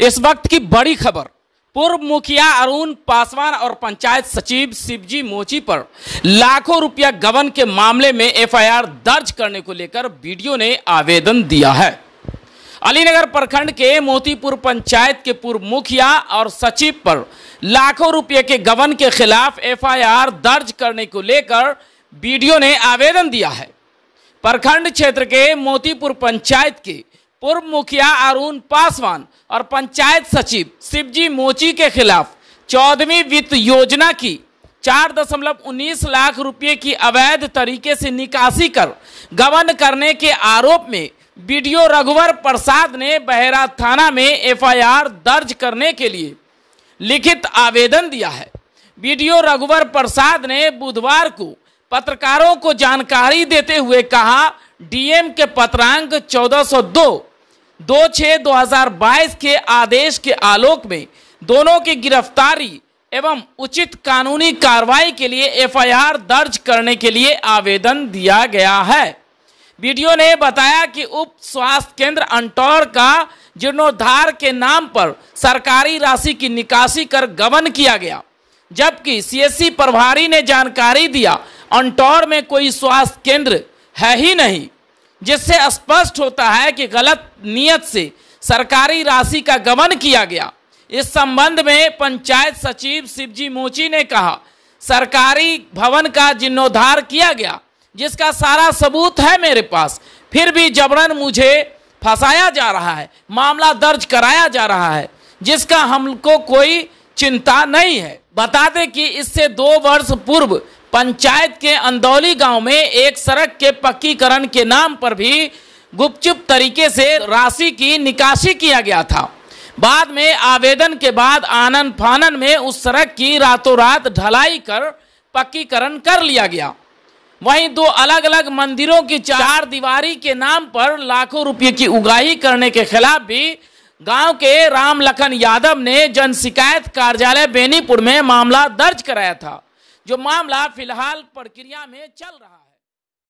इस वक्त की बड़ी खबर पूर्व मुखिया अरुण पासवान और पंचायत सचिव शिवजी मोची पर लाखों रुपया गबन के मामले में एफआईआर दर्ज करने को लेकर वीडियो ने आवेदन दिया है अलीनगर प्रखंड के मोतीपुर पंचायत के पूर्व मुखिया और सचिव पर लाखों रुपये के गबन के खिलाफ एफआईआर दर्ज करने को लेकर बीडीओ ने आवेदन दिया है प्रखंड क्षेत्र के मोतीपुर पंचायत के पूर्व मुखिया अरुण पासवान और पंचायत सचिव शिवजी मोची के खिलाफ चौदहवीं वित्त योजना की चार दशमलव उन्नीस लाख रुपए की अवैध तरीके से निकासी कर गबन करने के आरोप में बी रघुवर प्रसाद ने बहरा थाना में एफआईआर दर्ज करने के लिए लिखित आवेदन दिया है बी रघुवर प्रसाद ने बुधवार को पत्रकारों को जानकारी देते हुए कहा डीएम के पत्रांक 1402 दो छः दो हजार बाईस के आदेश के आलोक में दोनों की गिरफ्तारी एवं उचित कानूनी कार्रवाई के लिए एफआईआर दर्ज करने के लिए आवेदन दिया गया है वीडियो ने बताया कि उप स्वास्थ्य केंद्र अंटौर का जीर्णोद्धार के नाम पर सरकारी राशि की निकासी कर गबन किया गया जबकि सीएससी प्रभारी ने जानकारी दिया अंटौर में कोई स्वास्थ्य केंद्र है ही नहीं जिससे स्पष्ट होता है कि गलत नियत से सरकारी राशि का गमन किया गया इस संबंध में पंचायत सचिव शिवजी मोची ने कहा सरकारी भवन का जीर्णोद्धार किया गया जिसका सारा सबूत है मेरे पास फिर भी जबरन मुझे फंसाया जा रहा है मामला दर्ज कराया जा रहा है जिसका हमको कोई चिंता नहीं है बता दें कि इससे दो वर्ष पूर्व पंचायत के अंदौली गांव में एक सड़क के पक्कीकरण के नाम पर भी गुपचुप तरीके से राशि की निकासी किया गया था बाद में आवेदन के बाद आनन फानन में उस सड़क की रातों रात ढलाई कर पक्कीकरण कर लिया गया वहीं दो अलग अलग मंदिरों की चार दीवारी के नाम पर लाखों रुपये की उगाही करने के खिलाफ भी गांव के राम लखन यादव ने जन शिकायत कार्यालय बेनीपुर में मामला दर्ज कराया था जो मामला फिलहाल प्रक्रिया में चल रहा है